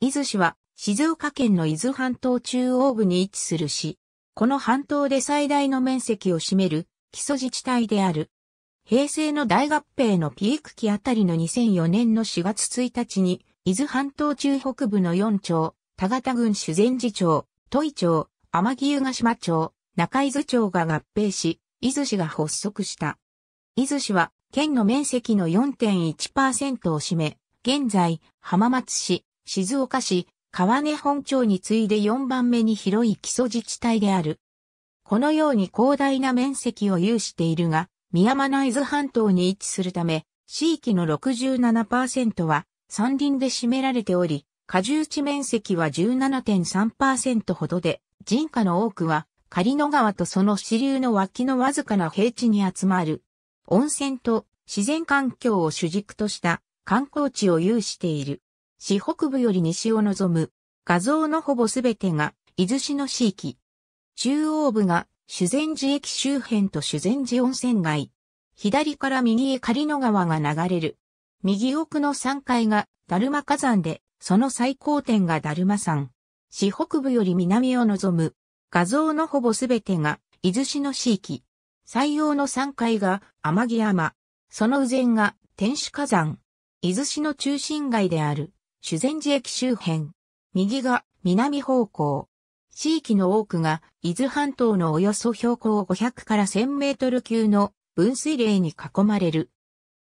伊豆市は静岡県の伊豆半島中央部に位置する市。この半島で最大の面積を占める基礎自治体である。平成の大合併のピーク期あたりの2004年の4月1日に、伊豆半島中北部の4町、田形郡修善寺町、都井町、天城ヶ島町、中伊豆町が合併し、伊豆市が発足した。伊豆市は県の面積の4.1%を占め、現在、浜松市、静岡市、川根本町に次いで4番目に広い基礎自治体である。このように広大な面積を有しているが、宮間内津半島に位置するため、地域の67%は山林で占められており、果重地面積は17.3%ほどで、人家の多くは、仮野川とその支流の脇のわずかな平地に集まる。温泉と自然環境を主軸とした観光地を有している。市北部より西を望む。画像のほぼすべてが伊豆市の市域。中央部が修善寺駅周辺と修善寺温泉街。左から右へ狩野川が流れる。右奥の3階が達磨火山で、その最高点が達磨山。市北部より南を望む。画像のほぼすべてが伊豆市の市域。採用の3階が天城山。その右前が天守火山。伊豆市の中心街である。修善寺駅周辺。右が南方向。地域の多くが伊豆半島のおよそ標高500から1000メートル級の分水嶺に囲まれる。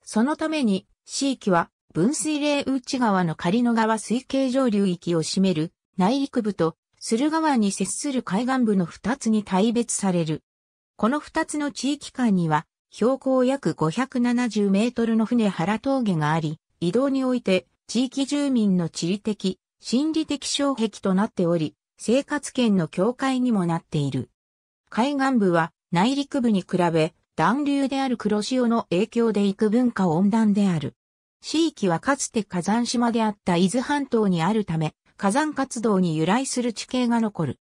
そのために、地域は分水嶺内側の狩野川水系上流域を占める内陸部と駿河湾に接する海岸部の二つに大別される。この二つの地域間には標高約570メートルの船原峠があり、移動において地域住民の地理的、心理的障壁となっており、生活圏の境界にもなっている。海岸部は内陸部に比べ、暖流である黒潮の影響で幾文化温暖である。地域はかつて火山島であった伊豆半島にあるため、火山活動に由来する地形が残る。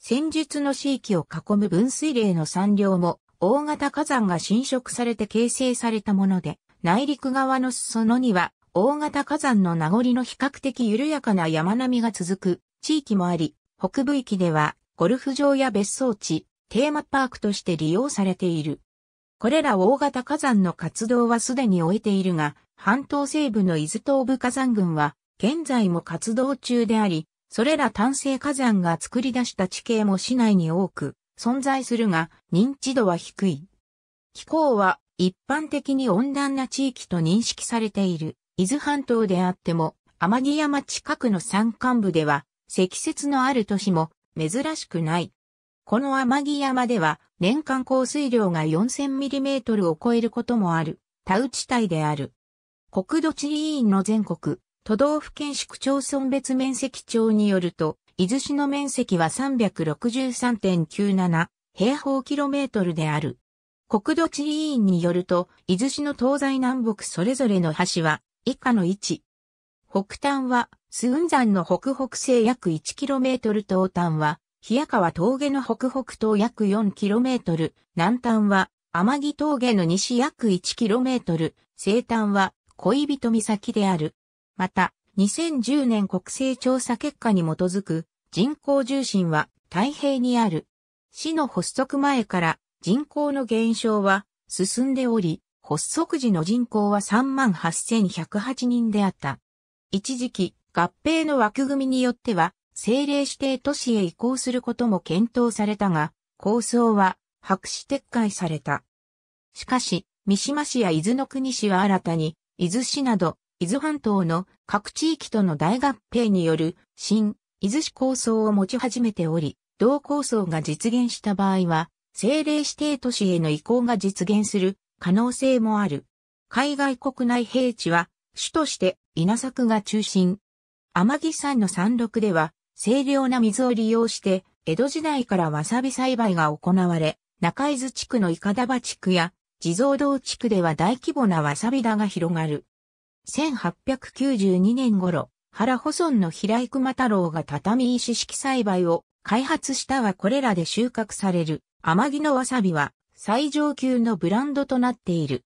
戦術の地域を囲む分水嶺の山稜も、大型火山が侵食されて形成されたもので、内陸側の裾野には大型火山の名残の比較的緩やかな山並みが続く地域もあり、北部域ではゴルフ場や別荘地、テーマパークとして利用されている。これら大型火山の活動はすでに終えているが、半島西部の伊豆東部火山群は現在も活動中であり、それら単性火山が作り出した地形も市内に多く存在するが認知度は低い。気候は一般的に温暖な地域と認識されている。伊豆半島であっても、天城山近くの山間部では、積雪のある都市も珍しくない。この天城山では、年間降水量が4 0 0 0トルを超えることもある、田内帯である。国土地理院の全国、都道府県市区町村別面積庁によると、伊豆市の面積は363.97平方キロメートルである。国土地理院によると、伊豆市の東西南北それぞれの橋は以下の位置。北端は、スザンの北北西約 1km 東端は、冷屋川峠の北北東約 4km、南端は、天城峠の西約 1km、西端は、恋人岬である。また、2010年国勢調査結果に基づく、人口重心は、太平にある。市の発足前から、人口の減少は、進んでおり、発足時の人口は38,108人であった。一時期、合併の枠組みによっては、政令指定都市へ移行することも検討されたが、構想は白紙撤回された。しかし、三島市や伊豆の国市は新たに、伊豆市など、伊豆半島の各地域との大合併による新伊豆市構想を持ち始めており、同構想が実現した場合は、政令指定都市への移行が実現する可能性もある。海外国内平地は、主として稲作が中心。天城山の山麓では、清涼な水を利用して、江戸時代からわさび栽培が行われ、中伊豆地区のイカダバ地区や、地蔵堂地区では大規模なわさび田が広がる。1892年頃、原保村の平井熊太郎が畳石式栽培を開発したはこれらで収穫される。天城のわさびは最上級のブランドとなっている。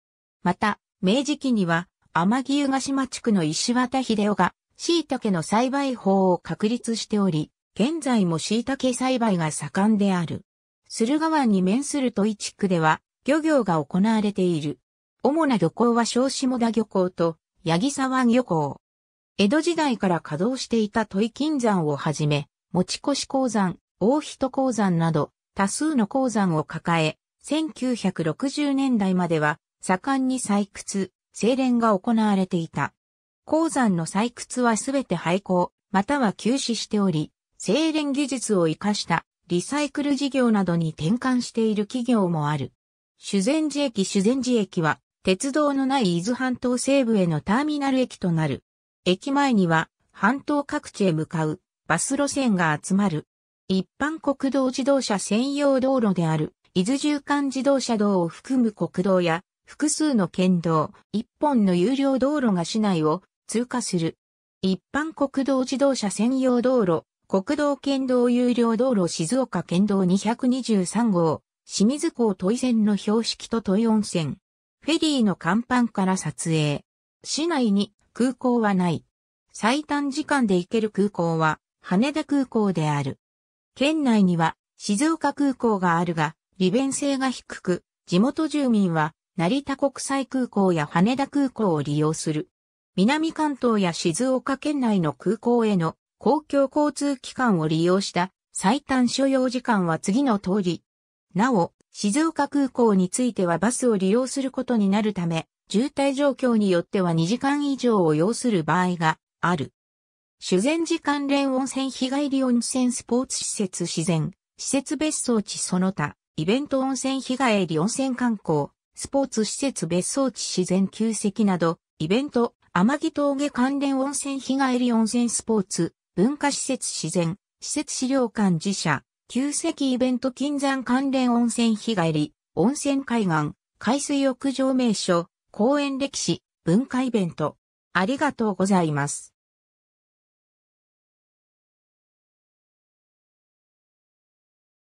また、明治期には、天城湯ヶ島地区の石渡秀夫が、椎茸の栽培法を確立しており、現在も椎茸栽培が盛んである。駿河湾に面する都井地区では、漁業が行われている。主な漁港は小下田漁港と、八木沢漁港。江戸時代から稼働していた都井金山をはじめ、持越鉱山、大人鉱山など、多数の鉱山を抱え、1960年代までは盛んに採掘、精錬が行われていた。鉱山の採掘はすべて廃校、または休止しており、精錬技術を活かしたリサイクル事業などに転換している企業もある。修善寺駅修善寺駅は、鉄道のない伊豆半島西部へのターミナル駅となる。駅前には、半島各地へ向かうバス路線が集まる。一般国道自動車専用道路である伊豆縦貫自動車道を含む国道や、複数の県道、一本の有料道路が市内を通過する。一般国道自動車専用道路、国道県道有料道路静岡県道223号、清水港都井線の標識と都井温泉。フェリーの甲板から撮影。市内に空港はない。最短時間で行ける空港は羽田空港である。県内には静岡空港があるが、利便性が低く、地元住民は成田国際空港や羽田空港を利用する。南関東や静岡県内の空港への公共交通機関を利用した最短所要時間は次の通り。なお、静岡空港についてはバスを利用することになるため、渋滞状況によっては2時間以上を要する場合がある。修善寺関連温泉日帰り温泉スポーツ施設自然、施設別荘地その他、イベント温泉日帰り温泉観光、スポーツ施設別荘地自然旧跡など、イベント、天城峠関連温泉日帰り温泉スポーツ、文化施設自然、施設資料館自社、旧跡イベント金山関連温泉日帰り、温泉海岸、海水浴場名所、公園歴史、文化イベント。ありがとうございます。